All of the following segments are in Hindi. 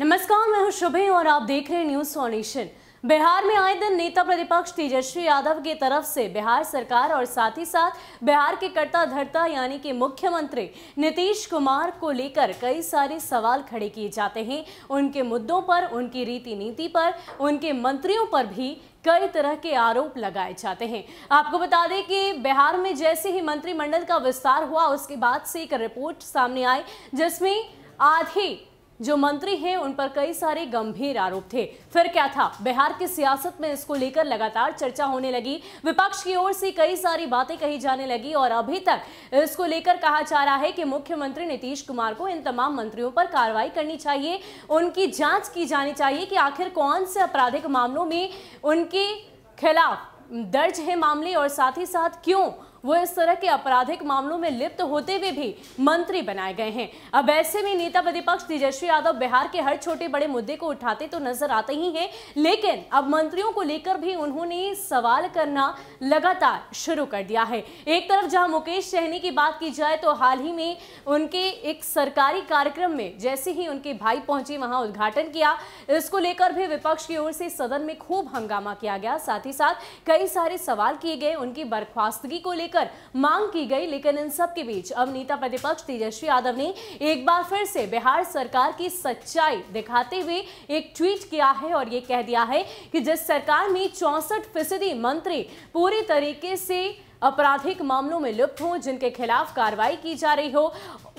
नमस्कार मैं हूं शुभे और आप देख रहे हैं न्यूज सोनेशन बिहार में आए दिन नेता प्रतिपक्ष तेजस्वी यादव की तरफ से बिहार सरकार और साथ ही साथ बिहार के कर्ता धरता यानी कि मुख्यमंत्री नीतीश कुमार को लेकर कई सारे सवाल खड़े किए जाते हैं उनके मुद्दों पर उनकी रीति नीति पर उनके मंत्रियों पर भी कई तरह के आरोप लगाए जाते हैं आपको बता दें कि बिहार में जैसे ही मंत्रिमंडल का विस्तार हुआ उसके बाद से एक रिपोर्ट सामने आई जिसमें आधे जो मंत्री हैं उन पर कई सारे गंभीर आरोप थे फिर क्या था बिहार की सियासत में इसको लेकर लगातार चर्चा होने लगी विपक्ष की ओर से कई सारी बातें कही जाने लगी और अभी तक इसको लेकर कहा जा रहा है कि मुख्यमंत्री नीतीश कुमार को इन तमाम मंत्रियों पर कार्रवाई करनी चाहिए उनकी जांच की जानी चाहिए कि आखिर कौन से आपराधिक मामलों में उनके खिलाफ दर्ज है मामले और साथ ही साथ क्यों वो इस तरह के आपराधिक मामलों में लिप्त होते हुए भी मंत्री बनाए गए हैं अब ऐसे में नेता प्रतिपक्ष तेजस्वी यादव बिहार के हर छोटे बड़े मुद्दे को उठाते तो नजर आते ही हैं लेकिन अब मंत्रियों को लेकर भी उन्होंने सवाल करना लगातार शुरू कर दिया है एक तरफ जहां मुकेश सहनी की बात की जाए तो हाल ही में उनके एक सरकारी कार्यक्रम में जैसे ही उनके भाई पहुंचे वहां उद्घाटन किया इसको लेकर भी विपक्ष की ओर से सदन में खूब हंगामा किया गया साथ ही साथ कई सारे सवाल किए गए उनकी बर्खास्तगी को लेकर लेकर मांग की गई लेकिन इन सब के बीच अब नेता प्रतिपक्ष तेजस्वी यादव ने एक बार फिर से बिहार सरकार की सच्चाई दिखाते हुए एक ट्वीट किया है और ये कह दिया है कि जिस सरकार में चौसठ फीसदी मंत्री पूरी तरीके से आपराधिक मामलों में लिप्त हों जिनके खिलाफ कार्रवाई की जा रही हो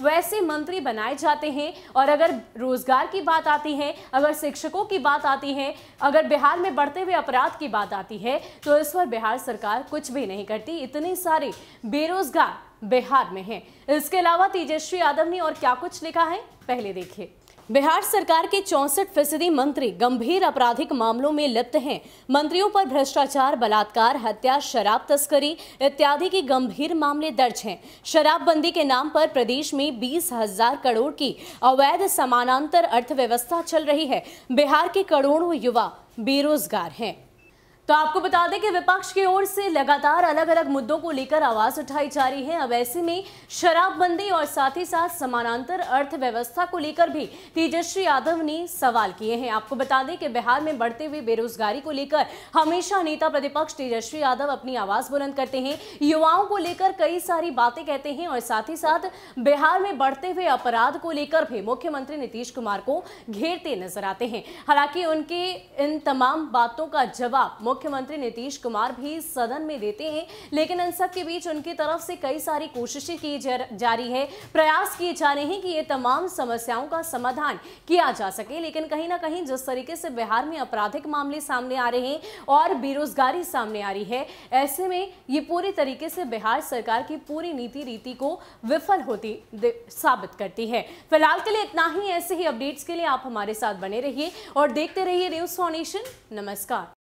वैसे मंत्री बनाए जाते हैं और अगर रोजगार की बात आती है अगर शिक्षकों की बात आती है अगर बिहार में बढ़ते हुए अपराध की बात आती है तो इस पर बिहार सरकार कुछ भी नहीं करती इतने सारे बेरोजगार बिहार में हैं इसके अलावा तेजस्वी यादव ने और क्या कुछ लिखा है पहले देखिए बिहार सरकार के चौंसठ फीसदी मंत्री गंभीर आपराधिक मामलों में लिप्त हैं मंत्रियों पर भ्रष्टाचार बलात्कार हत्या शराब तस्करी इत्यादि के गंभीर मामले दर्ज हैं शराबबंदी के नाम पर प्रदेश में बीस हजार करोड़ की अवैध समानांतर अर्थव्यवस्था चल रही है बिहार के करोड़ों युवा बेरोजगार हैं तो आपको बता दें कि विपक्ष की ओर से लगातार अलग अलग मुद्दों को लेकर आवाज उठाई जा रही है अब ऐसे में शराबबंदी और साथ ही साथ समानांतर अर्थव्यवस्था को लेकर भी तेजस्वी यादव ने सवाल किए हैं आपको बता दें कि बिहार में बढ़ते हुए बेरोजगारी को लेकर हमेशा नेता प्रतिपक्ष तेजस्वी यादव अपनी आवाज बुलंद करते हैं युवाओं को लेकर कई सारी बातें कहते हैं और साथ ही साथ बिहार में बढ़ते हुए अपराध को लेकर भी मुख्यमंत्री नीतीश कुमार को घेरते नजर आते हैं हालांकि उनकी इन तमाम बातों का जवाब मुख्यमंत्री नीतीश कुमार भी सदन में देते हैं लेकिन इन सब के बीच उनकी तरफ से कई सारी कोशिशें की जा रही है प्रयास किए जा रहे हैं कि ये तमाम समस्याओं का समाधान किया जा सके लेकिन कहीं ना कहीं जिस तरीके से बिहार में आपराधिक मामले सामने आ रहे हैं और बेरोजगारी सामने आ रही है ऐसे में ये पूरी तरीके से बिहार सरकार की पूरी नीति रीति को विफल होती साबित करती है फिलहाल के लिए इतना ही ऐसे ही अपडेट्स के लिए आप हमारे साथ बने रहिए और देखते रहिए न्यूज फाउंडेशन नमस्कार